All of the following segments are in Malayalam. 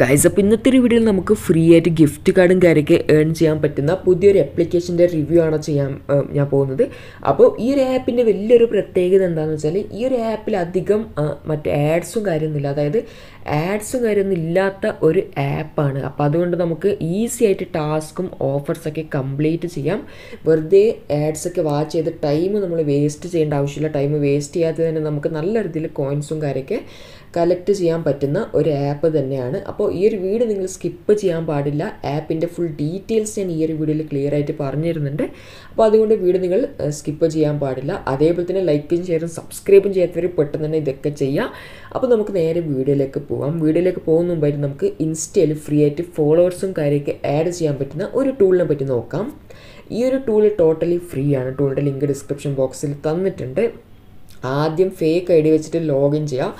ഗൈസ് അപ്പോൾ ഇന്നത്തെ ഒരു വീഡിയോയിൽ നമുക്ക് ഫ്രീ ആയിട്ട് ഗിഫ്റ്റ് കാർഡും കാര്യമൊക്കെ ഏൺ ചെയ്യാൻ പറ്റുന്ന പുതിയൊരു ആപ്ലിക്കേഷൻ്റെ റിവ്യൂ ആണ് ചെയ്യാൻ ഞാൻ പോകുന്നത് അപ്പോൾ ഈ ഒരു ആപ്പിൻ്റെ വലിയൊരു പ്രത്യേകത എന്താണെന്ന് വെച്ചാൽ ഈ ഒരു ആപ്പിൽ അധികം മറ്റേ ആഡ്സും കാര്യമൊന്നുമില്ല അതായത് ആഡ്സും കാര്യമൊന്നും ഇല്ലാത്ത ഒരു ആപ്പാണ് അപ്പോൾ അതുകൊണ്ട് നമുക്ക് ഈസി ആയിട്ട് ടാസ്കും ഓഫേഴ്സൊക്കെ കംപ്ലീറ്റ് ചെയ്യാം വെറുതെ ആഡ്സൊക്കെ വാച്ച് ചെയ്ത് ടൈം നമ്മൾ വേസ്റ്റ് ചെയ്യേണ്ട ആവശ്യമില്ല ടൈം വേസ്റ്റ് ചെയ്യാതെ തന്നെ നമുക്ക് നല്ല രീതിയിൽ കോയിൻസും കാര്യമൊക്കെ കലക്ട് ചെയ്യാൻ പറ്റുന്ന ഒരു ആപ്പ് തന്നെയാണ് അപ്പോൾ ഈ ഒരു വീഡിയോ നിങ്ങൾ സ്കിപ്പ് ചെയ്യാൻ പാടില്ല ആപ്പിൻ്റെ ഫുൾ ഡീറ്റെയിൽസ് ഞാൻ ഈ ഒരു വീഡിയോയിൽ ക്ലിയർ ആയിട്ട് പറഞ്ഞിരുന്നുണ്ട് അപ്പോൾ അതുകൊണ്ട് വീഡിയോ നിങ്ങൾ സ്കിപ്പ് ചെയ്യാൻ പാടില്ല അതേപോലെ തന്നെ ലൈക്കും ഷെയറും സബ്സ്ക്രൈബും ചെയ്യാത്തവർ പെട്ടെന്ന് തന്നെ ഇതൊക്കെ ചെയ്യാം അപ്പോൾ നമുക്ക് നേരെ വീഡിയോയിലേക്ക് പോകാം വീഡിയോയിലേക്ക് പോകുന്ന മുമ്പായിട്ട് നമുക്ക് ഇൻസ്റ്റയിൽ ഫ്രീ ആയിട്ട് ഫോളോവേഴ്സും കാര്യമൊക്കെ ആഡ് ചെയ്യാൻ പറ്റുന്ന ഒരു ടൂളിനെ പറ്റി നോക്കാം ഈ ഒരു ടൂൾ ടോട്ടലി ഫ്രീ ആണ് ടൂളിൻ്റെ ലിങ്ക് ഡിസ്ക്രിപ്ഷൻ ബോക്സിൽ തന്നിട്ടുണ്ട് ആദ്യം ഫേക്ക് ഐ ഡി വെച്ചിട്ട് ലോഗിൻ ചെയ്യുക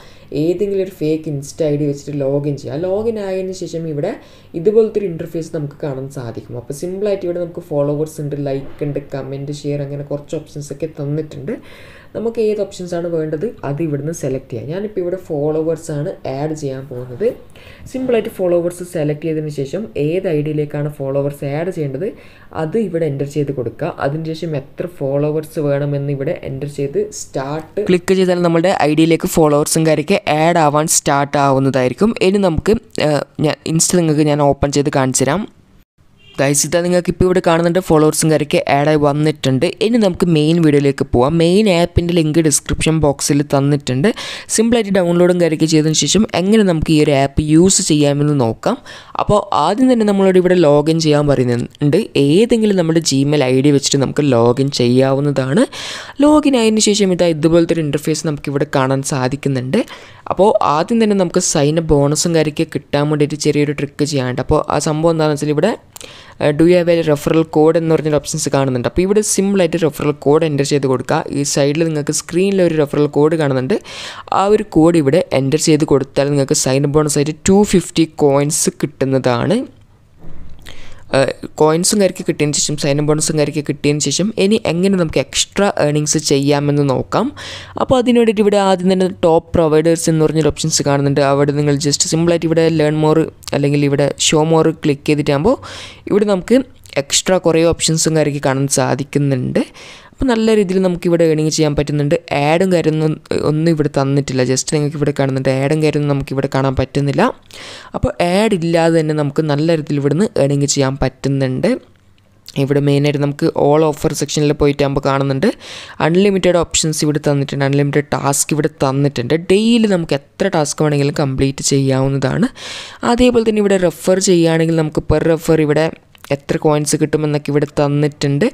ഏതെങ്കിലും ഒരു ഫേക്ക് ഇൻസ്റ്റ ഐ ഡി വെച്ചിട്ട് ലോഗിൻ ചെയ്യുക ലോഗിൻ ആയതിനു ശേഷം ഇവിടെ ഇതുപോലത്തെ ഒരു ഇൻ്റർഫേസ് നമുക്ക് കാണാൻ സാധിക്കും അപ്പോൾ സിമ്പിളായിട്ട് ഇവിടെ നമുക്ക് ഫോളോവേഴ്സ് ഉണ്ട് ലൈക്ക് ഉണ്ട് കമൻറ്റ് ഷെയർ അങ്ങനെ കുറച്ച് ഓപ്ഷൻസ് ഒക്കെ തന്നിട്ടുണ്ട് നമുക്ക് ഏത് ഓപ്ഷൻസ് ആണ് വേണ്ടത് അത് ഇവിടുന്ന് സെലക്ട് ചെയ്യാം ഞാനിപ്പോൾ ഇവിടെ ഫോളോവേഴ്സ് ആണ് ആഡ് ചെയ്യാൻ പോകുന്നത് സിമ്പിളായിട്ട് ഫോളോവേഴ്സ് സെലക്ട് ചെയ്തതിന് ശേഷം ഏത് ഐ ഡിയിലേക്കാണ് ഫോളോവേഴ്സ് ആഡ് ചെയ്യേണ്ടത് അത് ഇവിടെ എൻ്റർ ചെയ്ത് കൊടുക്കുക ശേഷം എത്ര ഫോളോവേഴ്സ് വേണമെന്ന് ഇവിടെ എൻ്റർ ചെയ്ത് സ്റ്റാർട്ട് ക്ലിക്ക് ചെയ്താൽ നമ്മുടെ ഐ ഡിയിലേക്ക് ഫോളോവേഴ്സും കാര്യമൊക്കെ ആഡ് ആവാൻ സ്റ്റാർട്ട് ആവുന്നതായിരിക്കും ഇനി നമുക്ക് ഇൻസ്റ്റ നിങ്ങൾക്ക് ഞാൻ ഓപ്പൺ ചെയ്ത് കാണിച്ചു തരാം ഗൈസ് ഇതാ നിങ്ങൾക്ക് ഇപ്പോൾ ഇവിടെ കാണുന്നുണ്ട് ഫോളോവേഴ്സും കാര്യമൊക്കെ ആഡായി വന്നിട്ടുണ്ട് ഇനി നമുക്ക് മെയിൻ വീഡിയോയിലേക്ക് പോവാം മെയിൻ ആപ്പിൻ്റെ ലിങ്ക് ഡിസ്ക്രിപ്ഷൻ ബോക്സിൽ തന്നിട്ടുണ്ട് സിമ്പിളായിട്ട് ഡൗൺലോഡും കാര്യമൊക്കെ ചെയ്തതിന് ശേഷം എങ്ങനെ നമുക്ക് ഈ ഒരു ആപ്പ് യൂസ് ചെയ്യാമെന്ന് നോക്കാം അപ്പോൾ ആദ്യം തന്നെ നമ്മളോട് ഇവിടെ ലോഗിൻ ചെയ്യാൻ പറയുന്നുണ്ട് ഏതെങ്കിലും നമ്മുടെ ജിമെയിൽ ഐ ഡി വെച്ചിട്ട് നമുക്ക് ലോഗിൻ ചെയ്യാവുന്നതാണ് ലോഗിൻ ആയതിനു ശേഷം ഇതാ ഇതുപോലത്തെ ഒരു ഇൻ്റർഫേസ് നമുക്കിവിടെ കാണാൻ സാധിക്കുന്നുണ്ട് അപ്പോൾ ആദ്യം തന്നെ നമുക്ക് സൈന ബോണസും കാര്യമൊക്കെ കിട്ടാൻ വേണ്ടിയിട്ട് ചെറിയൊരു ട്രിക്ക് ചെയ്യാനുണ്ട് അപ്പോൾ ആ സംഭവം എന്താണെന്ന് വെച്ചാൽ ഇവിടെ do you have a referral code എന്ന് പറഞ്ഞൊരു ഓപ്ഷൻസ് കാണുന്നുണ്ട് അപ്പോൾ ഇവിടെ സിമ്പിളായിട്ട് റെഫറൽ കോഡ് എൻ്റർ ചെയ്ത് കൊടുക്കുക ഈ സൈഡിൽ നിങ്ങൾക്ക് സ്ക്രീനിൽ ഒരു റെഫറൽ കോഡ് കാണുന്നുണ്ട് ആ ഒരു കോഡ് ഇവിടെ എൻ്റർ ചെയ്ത് കൊടുത്താൽ നിങ്ങൾക്ക് സൈൻ ബോണസ് ആയിട്ട് ടു ഫിഫ്റ്റി കോയിൻസ് കിട്ടുന്നതാണ് കോയിൻസും കാര്യമൊക്കെ കിട്ടിയതിന് ശേഷം സൈൻ ബോണസും കാര്യമൊക്കെ കിട്ടിയതിന് ശേഷം ഇനി എങ്ങനെ നമുക്ക് എക്സ്ട്രാ ഏർണിങ്സ് ചെയ്യാമെന്ന് നോക്കാം അപ്പോൾ അതിന് വേണ്ടിയിട്ട് ഇവിടെ ആദ്യം തന്നെ ടോപ്പ് പ്രൊവൈഡേഴ്സ് എന്ന് പറഞ്ഞൊരു ഓപ്ഷൻസ് കാണുന്നുണ്ട് അവിടെ നിങ്ങൾ ജസ്റ്റ് സിമ്പിളായിട്ട് ഇവിടെ ലേൺ മോർ അല്ലെങ്കിൽ ഇവിടെ ഷോ മോർ ക്ലിക്ക് ചെയ്തിട്ടാകുമ്പോൾ ഇവിടെ നമുക്ക് എക്സ്ട്രാ കുറേ ഓപ്ഷൻസും കാര്യമൊക്കെ കാണാൻ സാധിക്കുന്നുണ്ട് അപ്പോൾ നല്ല രീതിയിൽ നമുക്ക് ഇവിടെ ഏണിങ് ചെയ്യാൻ പറ്റുന്നുണ്ട് ആഡും കാര്യമൊന്നും ഒന്നും ഇവിടെ തന്നിട്ടില്ല ജസ്റ്റ് നിങ്ങൾക്ക് ഇവിടെ കാണുന്നുണ്ട് ആഡും കാര്യമൊന്നും നമുക്ക് ഇവിടെ കാണാൻ പറ്റുന്നില്ല അപ്പോൾ ആഡ് ഇല്ലാതെ തന്നെ നമുക്ക് നല്ല രീതിയിൽ ഇവിടുന്ന് ഏണിങ് ചെയ്യാൻ പറ്റുന്നുണ്ട് ഇവിടെ മെയിനായിട്ട് നമുക്ക് ഓൾ ഓഫർ സെക്ഷനിൽ പോയിട്ട് ആകുമ്പോൾ കാണുന്നുണ്ട് അൺലിമിറ്റഡ് ഓപ്ഷൻസ് ഇവിടെ തന്നിട്ടുണ്ട് അൺലിമിറ്റഡ് ടാസ്ക് ഇവിടെ തന്നിട്ടുണ്ട് ഡെയിലി നമുക്ക് എത്ര ടാസ്ക് വേണമെങ്കിലും കംപ്ലീറ്റ് ചെയ്യാവുന്നതാണ് അതേപോലെ തന്നെ ഇവിടെ റെഫർ ചെയ്യുകയാണെങ്കിൽ നമുക്ക് പെർ റെഫർ ഇവിടെ എത്ര കോയിൻസ് കിട്ടുമെന്നൊക്കെ ഇവിടെ തന്നിട്ടുണ്ട്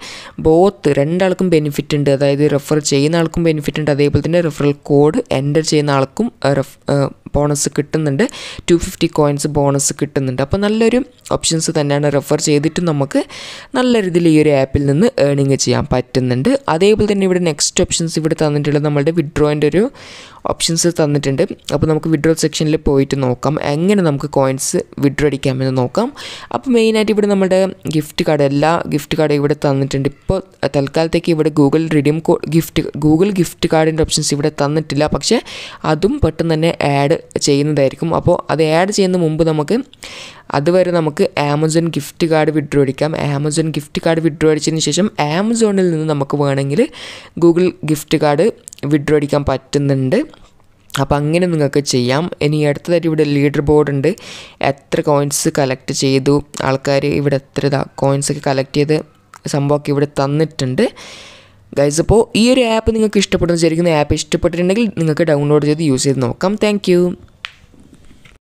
ബോത്ത് രണ്ടാൾക്കും ബെനിഫിറ്റ് ഉണ്ട് അതായത് റെഫർ ചെയ്യുന്ന ആൾക്കും ബെനിഫിറ്റ് ഉണ്ട് അതേപോലെ തന്നെ റെഫറൽ കോഡ് എൻ്റർ ചെയ്യുന്ന ആൾക്കും റെഫ് ബോണസ് കിട്ടുന്നുണ്ട് ടു ഫിഫ്റ്റി കോയിൻസ് ബോണസ് കിട്ടുന്നുണ്ട് അപ്പോൾ നല്ലൊരു ഓപ്ഷൻസ് തന്നെയാണ് റെഫർ ചെയ്തിട്ട് നമുക്ക് നല്ല രീതിയിൽ ഈ ഒരു ആപ്പിൽ നിന്ന് ഏണിങ് ചെയ്യാൻ പറ്റുന്നുണ്ട് അതേപോലെ തന്നെ ഇവിടെ നെക്സ്റ്റ് ഓപ്ഷൻസ് ഇവിടെ തന്നിട്ടുള്ളത് നമ്മളുടെ വിഡ്രോയിൻ്റെ ഒരു ഓപ്ഷൻസ് തന്നിട്ടുണ്ട് അപ്പോൾ നമുക്ക് വിഡ്രോ സെക്ഷനിൽ പോയിട്ട് നോക്കാം എങ്ങനെ നമുക്ക് കോയിൻസ് വിഡ്രോ അടിക്കാമെന്ന് നോക്കാം അപ്പോൾ മെയിനായിട്ട് ഇവിടെ നമ്മുടെ ഗിഫ്റ്റ് കാർഡ് എല്ലാ ഗിഫ്റ്റ് കാർഡ് ഇവിടെ തന്നിട്ടുണ്ട് ഇപ്പോൾ തൽക്കാലത്തേക്ക് ഇവിടെ Google redeem gift Google gift കാർഡിൻ്റെ ഓപ്ഷൻസ് ഇവിടെ തന്നിട്ടില്ല പക്ഷേ അതും പെട്ടെന്ന് തന്നെ ആഡ് ചെയ്യുന്നതായിരിക്കും അപ്പോൾ അത് ആഡ് ചെയ്യുന്ന മുമ്പ് നമുക്ക് അതുവരെ നമുക്ക് ആമസോൺ ഗിഫ്റ്റ് കാർഡ് വിഡ്രോ അടിക്കാം ആമസോൺ ഗിഫ്റ്റ് കാർഡ് വിഡ്രോ അടിച്ചതിന് ശേഷം ആമസോണിൽ നിന്ന് നമുക്ക് വേണമെങ്കിൽ ഗൂഗിൾ ഗിഫ്റ്റ് കാർഡ് വിഡ്രോ അടിക്കാൻ പറ്റുന്നുണ്ട് അപ്പോൾ അങ്ങനെ നിങ്ങൾക്ക് ചെയ്യാം ഇനി അടുത്തതായിട്ട് ഇവിടെ ലീഡർ ബോർഡ് ഉണ്ട് എത്ര കോയിൻസ് കളക്ട് ചെയ്തു ആൾക്കാർ ഇവിടെ എത്ര കോയിൻസ് ഒക്കെ കളക്ട് ചെയ്ത് സംഭവമൊക്കെ ഇവിടെ തന്നിട്ടുണ്ട് ഗൈസ് അപ്പോൾ ഈ ഒരു ആപ്പ് നിങ്ങൾക്ക് ഇഷ്ടപ്പെടുന്ന ശരിക്കും ആപ്പ് ഇഷ്ടപ്പെട്ടിട്ടുണ്ടെങ്കിൽ നിങ്ങൾക്ക് ഡൗൺലോഡ് ചെയ്ത് യൂസ് ചെയ്ത് നോക്കാം താങ്ക്